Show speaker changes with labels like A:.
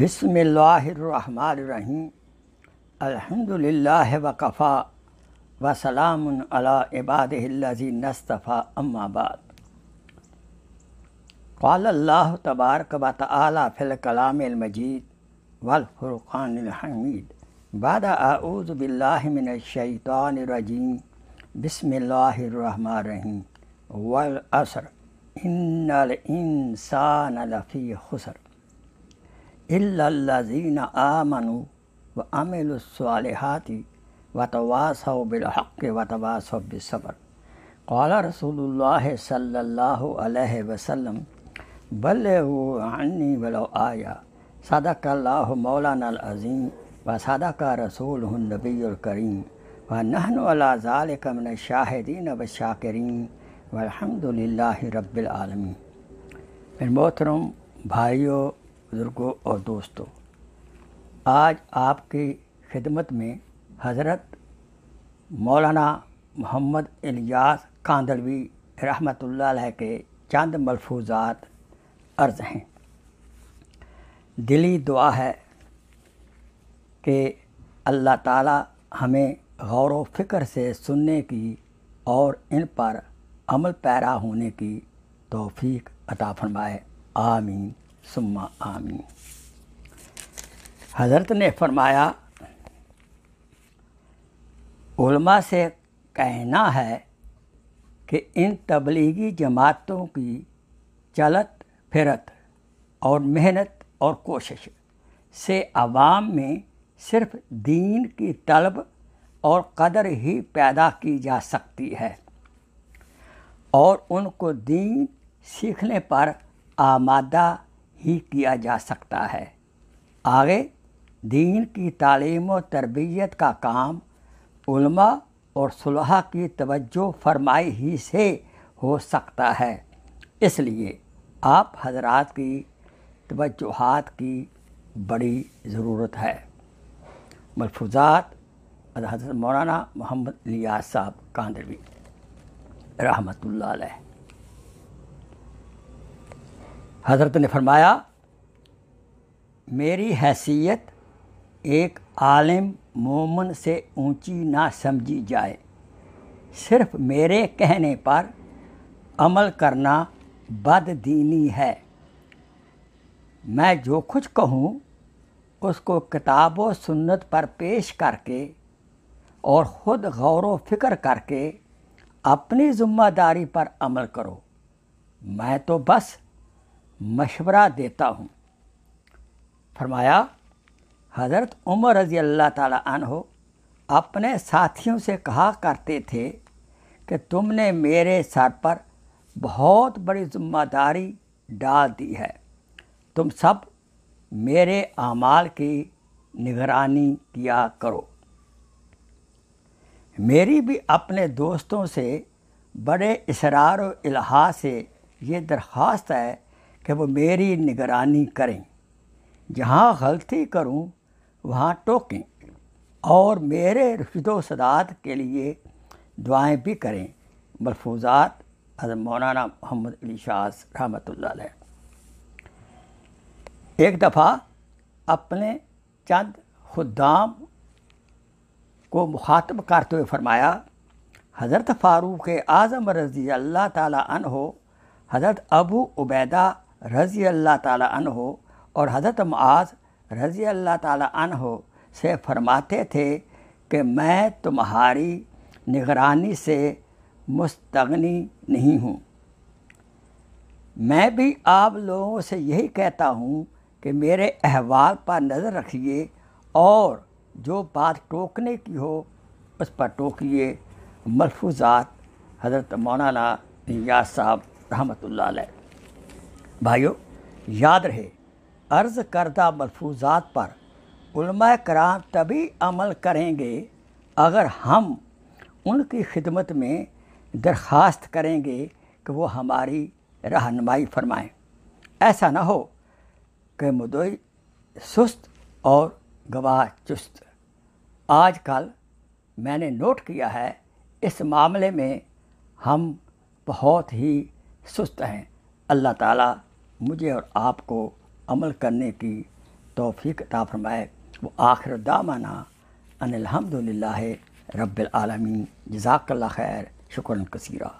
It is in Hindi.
A: بسم الله الرحمن الرحيم الحمد لله وكفى وسلام على عباده الذين اصطفى أما بعد قال الله تبارك وتعالى في الكلام المجيد والفرقان الحميد بعد أعوذ بالله من الشيطان الرجيم بسم الله الرحمن الرحيم والأسر إن الإنسان لفي خسر इल्लाजीन आमनु व अमिलसालहाती वतवास बिलहक वतवास बिसबर कौल عني ولو آية صدق الله مولانا العظيم وصدق رسوله النبي الكريم ونحن على ذلك من الشاهدين والشاكرين والحمد لله رب العالمين मोहतरम भाइयों बुज़ुर्गों और दोस्तों आज आपकी खिदमत में हज़रत मौलाना मोहम्मद इलियास कांदलवी रहमतुल्लाह के चंद मलफूजात अर्ज़ हैं दिली दुआ है कि अल्लाह ताला हमें गौर व फिक्र से सुनने की और इन पर अमल पैरा होने की तौफीक अता फरमाए आमीन सुम्मा आमी हज़रत ने फरमाया से कहना है कि इन तबलीगी जमातों की चलत फिरत और मेहनत और कोशिश से आवाम में सिर्फ दीन की तलब और कदर ही पैदा की जा सकती है और उनको दीन सीखने पर आमादा ही किया जा सकता है आगे दीन की तालीम और तरबियत का काम उल्मा और सुलह की तवज्जो फरमाई ही से हो सकता है इसलिए आप हजरात की तवज्जोहात की बड़ी ज़रूरत है मलफूजात हजरत मौलाना मोहम्मद लिया साहब कांदरवी रहमतुल्लाह हज़रत ने फरमाया मेरी हैसियत एक आलिम मोमन से ऊंची ना समझी जाए सिर्फ मेरे कहने पर अमल करना बददीनी है मैं जो कुछ कहूँ उसको किताब व सुन्नत पर पेश करके और ख़ुद गौर व फिक्र करके अपनी ज़िम्मेदारी पर अमल करो मैं तो बस मशवरा देता हूँ फरमाया हज़रत उमर रज़ी अल्लाह ताला हो अपने साथियों से कहा करते थे कि तुमने मेरे सर पर बहुत बड़ी जिम्मेदारी डाल दी है तुम सब मेरे अमाल की निगरानी किया करो मेरी भी अपने दोस्तों से बड़े इसरार इलाहा से ये दरख्वास्त है कि वो मेरी निगरानी करें जहाँ गलती करूँ वहाँ टोकें और मेरे रिश्तों सदात के लिए दुआएं भी करें मलफूजात हजरत मौलाना मोहम्मद अली शाह रहमत एक दफ़ा अपने चंद खुदाम को मुखातब करते हुए फरमाया हज़रत फ़ारूक आज़म रज़ी अल्लाह तन हो हज़रत अबू उबैदा रज़ी अल्लाह तहो और हज़रत माज रज़ी अल्लाह तहो से फरमाते थे कि मैं तुम्हारी निगरानी से मुस्तगनी नहीं हूँ मैं भी आप लोगों से यही कहता हूँ कि मेरे अहवाल पर नज़र रखिए और जो बात टोकने की हो उस पर टोकिए मलफूजात हज़रत मौलाना याद साहब रहमत ला भाइयों याद रहे अर्ज़ करदा मलफूजात पर कराम तभी अमल करेंगे अगर हम उनकी खिदमत में दरख्वास्त करेंगे कि वो हमारी रहनमाई फरमाएं ऐसा ना हो कि मुदई सुस्त और गवाह चुस्त आजकल मैंने नोट किया है इस मामले में हम बहुत ही सुस्त हैं अल्लाह ताला मुझे और आपको अमल करने की तोफ़ीक अता फरमाए वो आखिर दामाना अनिलहमदिल्ला रबालमीन जजाकल्ला खैर शुक्र कसीरा